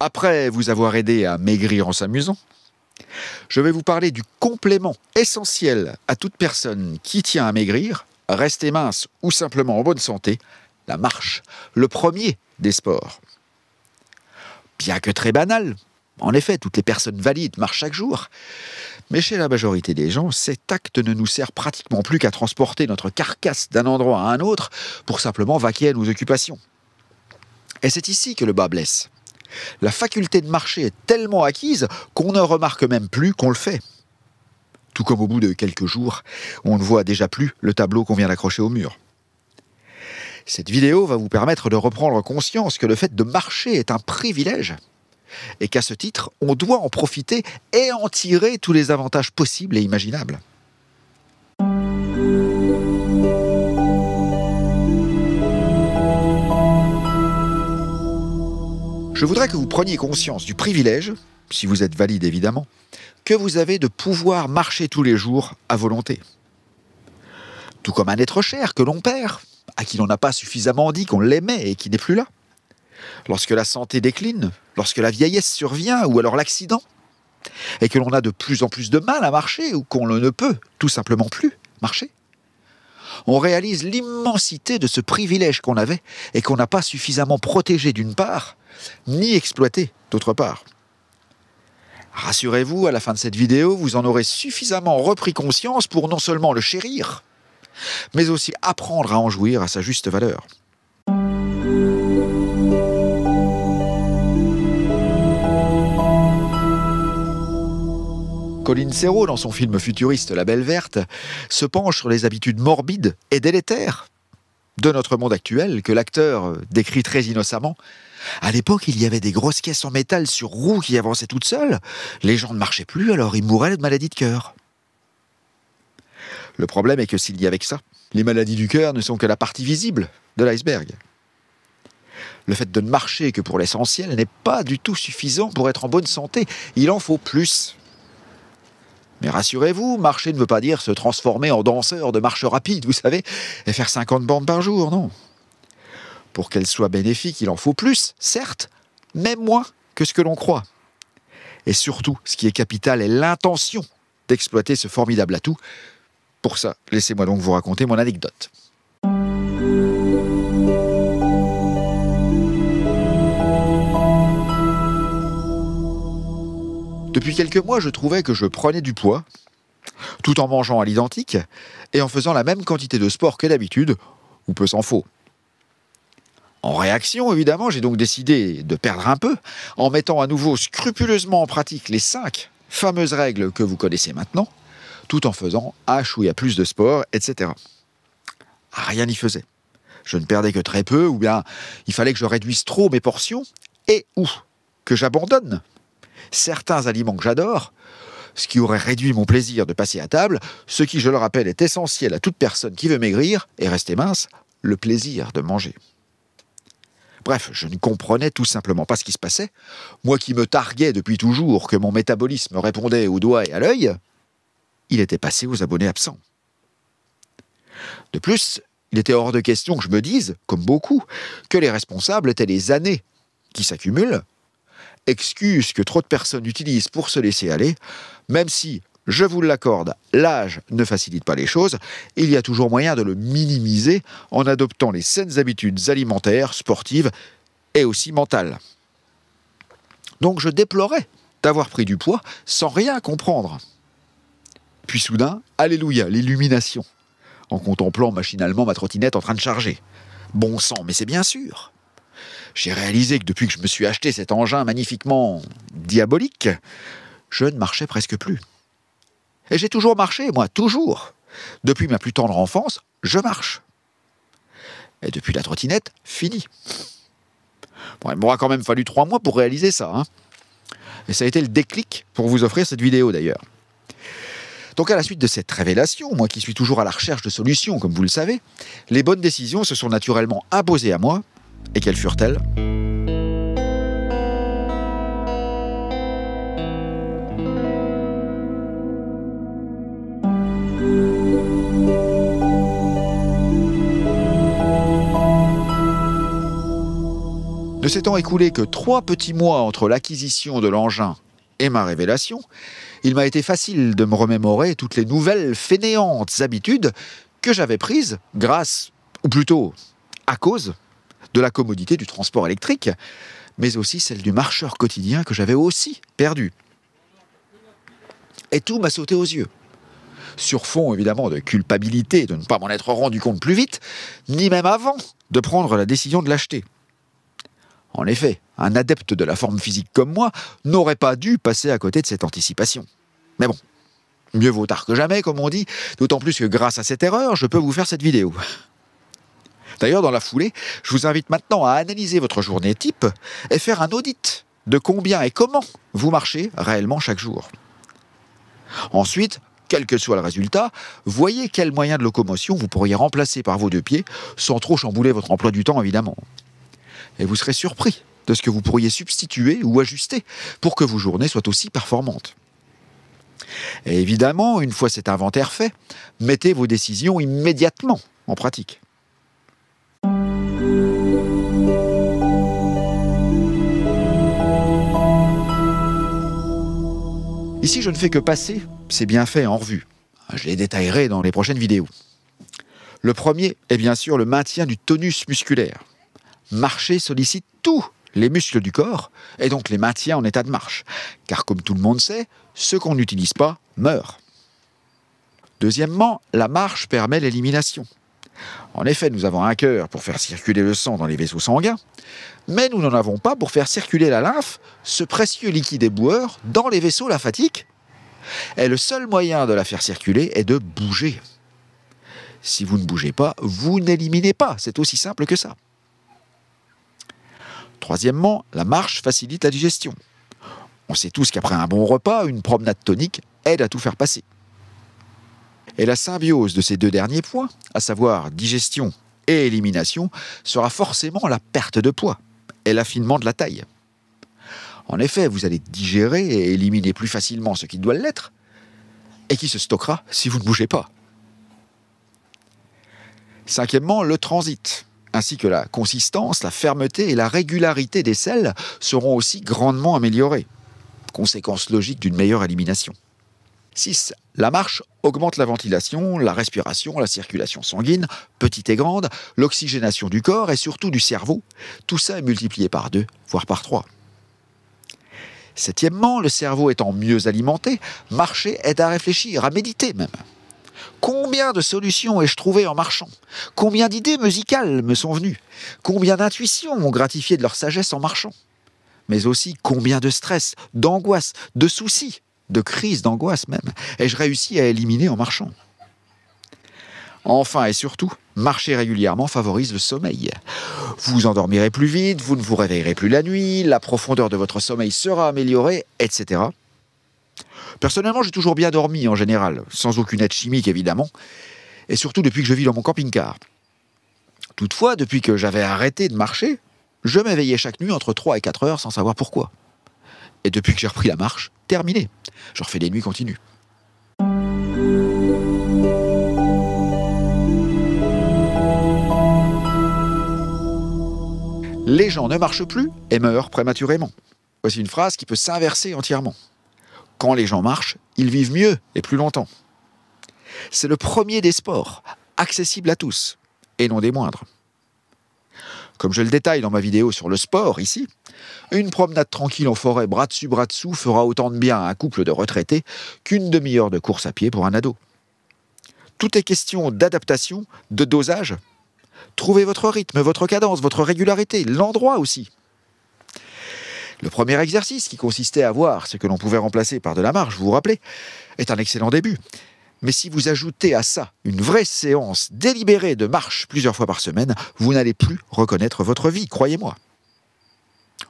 Après vous avoir aidé à maigrir en s'amusant, je vais vous parler du complément essentiel à toute personne qui tient à maigrir, rester mince ou simplement en bonne santé, la marche, le premier des sports. Bien que très banal, en effet, toutes les personnes valides marchent chaque jour, mais chez la majorité des gens, cet acte ne nous sert pratiquement plus qu'à transporter notre carcasse d'un endroit à un autre pour simplement vaquer à nos occupations. Et c'est ici que le bas blesse. La faculté de marcher est tellement acquise qu'on ne remarque même plus qu'on le fait. Tout comme au bout de quelques jours, on ne voit déjà plus le tableau qu'on vient d'accrocher au mur. Cette vidéo va vous permettre de reprendre conscience que le fait de marcher est un privilège et qu'à ce titre, on doit en profiter et en tirer tous les avantages possibles et imaginables. Je voudrais que vous preniez conscience du privilège, si vous êtes valide évidemment, que vous avez de pouvoir marcher tous les jours à volonté. Tout comme un être cher que l'on perd, à qui l'on n'a pas suffisamment dit qu'on l'aimait et qui n'est plus là. Lorsque la santé décline, lorsque la vieillesse survient ou alors l'accident, et que l'on a de plus en plus de mal à marcher ou qu'on ne peut tout simplement plus marcher on réalise l'immensité de ce privilège qu'on avait et qu'on n'a pas suffisamment protégé d'une part, ni exploité d'autre part. Rassurez-vous, à la fin de cette vidéo, vous en aurez suffisamment repris conscience pour non seulement le chérir, mais aussi apprendre à en jouir à sa juste valeur. Colin Serrault, dans son film futuriste La Belle Verte, se penche sur les habitudes morbides et délétères de notre monde actuel que l'acteur décrit très innocemment. À l'époque, il y avait des grosses caisses en métal sur roues qui avançaient toutes seules. Les gens ne marchaient plus, alors ils mouraient de maladies de cœur. Le problème est que s'il y avait que ça, les maladies du cœur ne sont que la partie visible de l'iceberg. Le fait de ne marcher que pour l'essentiel n'est pas du tout suffisant pour être en bonne santé. Il en faut plus. Mais rassurez-vous, marcher ne veut pas dire se transformer en danseur de marche rapide, vous savez, et faire 50 bandes par jour, non. Pour qu'elle soit bénéfique, il en faut plus, certes, même moins que ce que l'on croit. Et surtout, ce qui est capital est l'intention d'exploiter ce formidable atout. Pour ça, laissez-moi donc vous raconter mon anecdote. Depuis quelques mois, je trouvais que je prenais du poids, tout en mangeant à l'identique, et en faisant la même quantité de sport que d'habitude, ou peu s'en faut. En réaction, évidemment, j'ai donc décidé de perdre un peu, en mettant à nouveau scrupuleusement en pratique les cinq fameuses règles que vous connaissez maintenant, tout en faisant y a plus de sport, etc. Ah, rien n'y faisait. Je ne perdais que très peu, ou bien il fallait que je réduise trop mes portions, et ou que j'abandonne certains aliments que j'adore, ce qui aurait réduit mon plaisir de passer à table, ce qui, je le rappelle, est essentiel à toute personne qui veut maigrir et rester mince, le plaisir de manger. Bref, je ne comprenais tout simplement pas ce qui se passait. Moi qui me targuais depuis toujours que mon métabolisme répondait au doigt et à l'œil, il était passé aux abonnés absents. De plus, il était hors de question que je me dise, comme beaucoup, que les responsables étaient les années qui s'accumulent excuse que trop de personnes utilisent pour se laisser aller, même si, je vous l'accorde, l'âge ne facilite pas les choses, il y a toujours moyen de le minimiser en adoptant les saines habitudes alimentaires, sportives et aussi mentales. Donc je déplorais d'avoir pris du poids sans rien comprendre. Puis soudain, Alléluia, l'illumination, en contemplant machinalement ma trottinette en train de charger. Bon sang, mais c'est bien sûr j'ai réalisé que depuis que je me suis acheté cet engin magnifiquement diabolique, je ne marchais presque plus. Et j'ai toujours marché, moi, toujours. Depuis ma plus tendre enfance, je marche. Et depuis la trottinette, fini. Bon, il m'aura quand même fallu trois mois pour réaliser ça. Hein. Et ça a été le déclic pour vous offrir cette vidéo d'ailleurs. Donc à la suite de cette révélation, moi qui suis toujours à la recherche de solutions, comme vous le savez, les bonnes décisions se sont naturellement imposées à moi et quelles furent-elles Ne s'étant écoulé que trois petits mois entre l'acquisition de l'engin et ma révélation, il m'a été facile de me remémorer toutes les nouvelles fainéantes habitudes que j'avais prises grâce, ou plutôt à cause de la commodité du transport électrique, mais aussi celle du marcheur quotidien que j'avais aussi perdu. Et tout m'a sauté aux yeux. Sur fond évidemment de culpabilité de ne pas m'en être rendu compte plus vite, ni même avant de prendre la décision de l'acheter. En effet, un adepte de la forme physique comme moi n'aurait pas dû passer à côté de cette anticipation. Mais bon, mieux vaut tard que jamais, comme on dit, d'autant plus que grâce à cette erreur, je peux vous faire cette vidéo. D'ailleurs, dans la foulée, je vous invite maintenant à analyser votre journée type et faire un audit de combien et comment vous marchez réellement chaque jour. Ensuite, quel que soit le résultat, voyez quels moyens de locomotion vous pourriez remplacer par vos deux pieds, sans trop chambouler votre emploi du temps évidemment. Et vous serez surpris de ce que vous pourriez substituer ou ajuster pour que vos journées soient aussi performantes. Et évidemment, une fois cet inventaire fait, mettez vos décisions immédiatement en pratique. Ici, je ne fais que passer ces bienfaits en revue. Hein, je les détaillerai dans les prochaines vidéos. Le premier est bien sûr le maintien du tonus musculaire. Marcher sollicite tous les muscles du corps et donc les maintient en état de marche. Car comme tout le monde sait, ce qu'on n'utilise pas meurt. Deuxièmement, la marche permet l'élimination. En effet, nous avons un cœur pour faire circuler le sang dans les vaisseaux sanguins mais nous n'en avons pas pour faire circuler la lymphe, ce précieux liquide éboueur, dans les vaisseaux lymphatiques. Et le seul moyen de la faire circuler est de bouger. Si vous ne bougez pas, vous n'éliminez pas. C'est aussi simple que ça. Troisièmement, la marche facilite la digestion. On sait tous qu'après un bon repas, une promenade tonique aide à tout faire passer. Et la symbiose de ces deux derniers points, à savoir digestion et élimination, sera forcément la perte de poids et l'affinement de la taille. En effet, vous allez digérer et éliminer plus facilement ce qui doit l'être, et qui se stockera si vous ne bougez pas. Cinquièmement, le transit, ainsi que la consistance, la fermeté et la régularité des selles seront aussi grandement améliorées, conséquence logique d'une meilleure élimination. 6. La marche augmente la ventilation, la respiration, la circulation sanguine, petite et grande, l'oxygénation du corps et surtout du cerveau. Tout ça est multiplié par deux, voire par trois. Septièmement, le cerveau étant mieux alimenté, marcher aide à réfléchir, à méditer même. Combien de solutions ai-je trouvées en marchant Combien d'idées musicales me sont venues Combien d'intuitions m'ont gratifié de leur sagesse en marchant Mais aussi combien de stress, d'angoisse, de soucis de crise, d'angoisse même. Et je réussis à éliminer en marchant. Enfin et surtout, marcher régulièrement favorise le sommeil. Vous endormirez plus vite, vous ne vous réveillerez plus la nuit, la profondeur de votre sommeil sera améliorée, etc. Personnellement, j'ai toujours bien dormi en général, sans aucune aide chimique évidemment, et surtout depuis que je vis dans mon camping-car. Toutefois, depuis que j'avais arrêté de marcher, je m'éveillais chaque nuit entre 3 et 4 heures sans savoir pourquoi. Et depuis que j'ai repris la marche, terminé. Je refais des nuits continues. Les gens ne marchent plus et meurent prématurément. Voici une phrase qui peut s'inverser entièrement. Quand les gens marchent, ils vivent mieux et plus longtemps. C'est le premier des sports, accessible à tous, et non des moindres. Comme je le détaille dans ma vidéo sur le sport ici, une promenade tranquille en forêt bras dessus bras dessous fera autant de bien à un couple de retraités qu'une demi-heure de course à pied pour un ado. Tout est question d'adaptation, de dosage. Trouvez votre rythme, votre cadence, votre régularité, l'endroit aussi. Le premier exercice, qui consistait à voir ce que l'on pouvait remplacer par de la marche, vous vous rappelez, est un excellent début. Mais si vous ajoutez à ça une vraie séance délibérée de marche plusieurs fois par semaine, vous n'allez plus reconnaître votre vie, croyez-moi.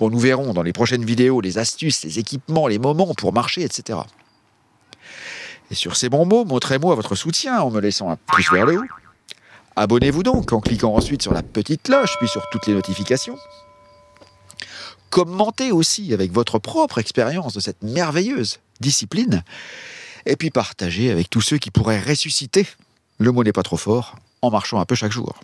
Bon, nous verrons dans les prochaines vidéos les astuces, les équipements, les moments pour marcher, etc. Et sur ces bons mots, montrez-moi votre soutien en me laissant un pouce vers le haut. Abonnez-vous donc en cliquant ensuite sur la petite cloche, puis sur toutes les notifications. Commentez aussi avec votre propre expérience de cette merveilleuse discipline et puis partager avec tous ceux qui pourraient ressusciter, le mot n'est pas trop fort, en marchant un peu chaque jour.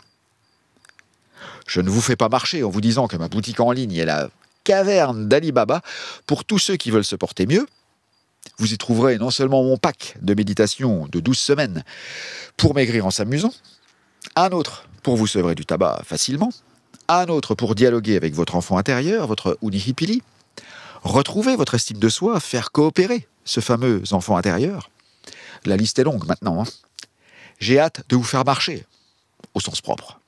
Je ne vous fais pas marcher en vous disant que ma boutique en ligne est la caverne d'Alibaba. Pour tous ceux qui veulent se porter mieux, vous y trouverez non seulement mon pack de méditation de 12 semaines pour maigrir en s'amusant, un autre pour vous sevrer du tabac facilement, un autre pour dialoguer avec votre enfant intérieur, votre unihipili, retrouver votre estime de soi, faire coopérer ce fameux enfant intérieur. La liste est longue maintenant. Hein. J'ai hâte de vous faire marcher, au sens propre.